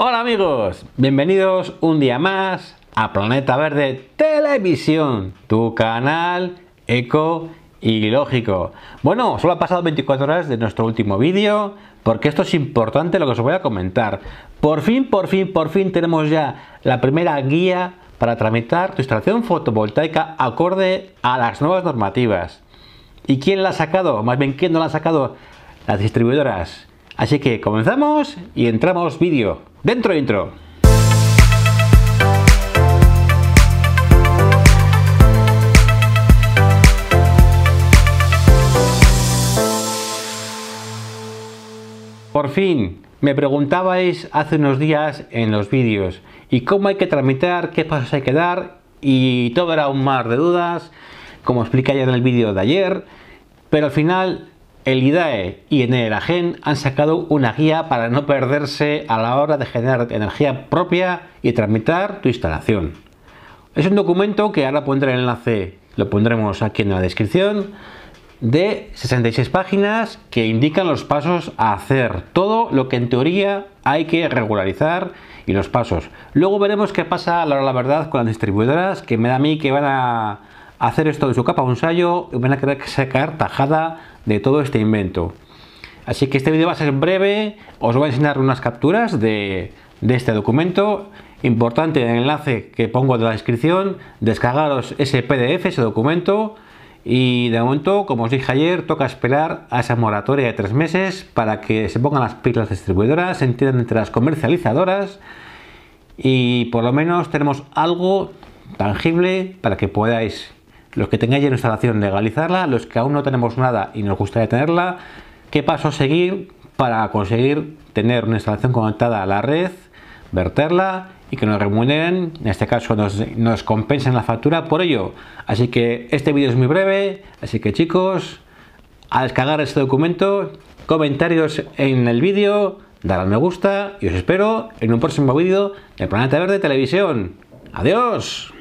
Hola amigos, bienvenidos un día más a Planeta Verde Televisión, tu canal eco y lógico. Bueno, solo ha pasado 24 horas de nuestro último vídeo, porque esto es importante lo que os voy a comentar. Por fin, por fin, por fin tenemos ya la primera guía para tramitar tu instalación fotovoltaica acorde a las nuevas normativas. ¿Y quién la ha sacado? Más bien, ¿quién no la ha sacado? Las distribuidoras. Así que comenzamos y entramos vídeo. Dentro intro. Por fin, me preguntabais hace unos días en los vídeos, ¿y cómo hay que tramitar? ¿Qué pasos hay que dar? Y todo era un mar de dudas, como expliqué ya en el vídeo de ayer, pero al final el IDAE y en el AGEN han sacado una guía para no perderse a la hora de generar energía propia y tramitar tu instalación. Es un documento que ahora pondré el enlace, lo pondremos aquí en la descripción, de 66 páginas que indican los pasos a hacer, todo lo que en teoría hay que regularizar y los pasos. Luego veremos qué pasa a la hora de la verdad con las distribuidoras, que me da a mí que van a hacer esto de su capa un sallo y van a querer sacar tajada de todo este invento. Así que este vídeo va a ser breve, os voy a enseñar unas capturas de, este documento. Importante el enlace que pongo en la descripción, descargaros ese PDF, ese documento. Y de momento, como os dije ayer, toca esperar a esa moratoria de tres meses para que se pongan las pilas distribuidoras, se entiendan entre las comercializadoras y por lo menos tenemos algo tangible para que podáis los que tengáis una instalación legalizarla, los que aún no tenemos nada y nos gustaría tenerla, qué paso seguir para conseguir tener una instalación conectada a la red, verterla y que nos remuneren, en este caso nos, compensen la factura por ello. Así que este vídeo es muy breve, así que chicos, a descargar este documento, comentarios en el vídeo, dar a me gusta y os espero en un próximo vídeo de Planeta Verde Televisión. ¡Adiós!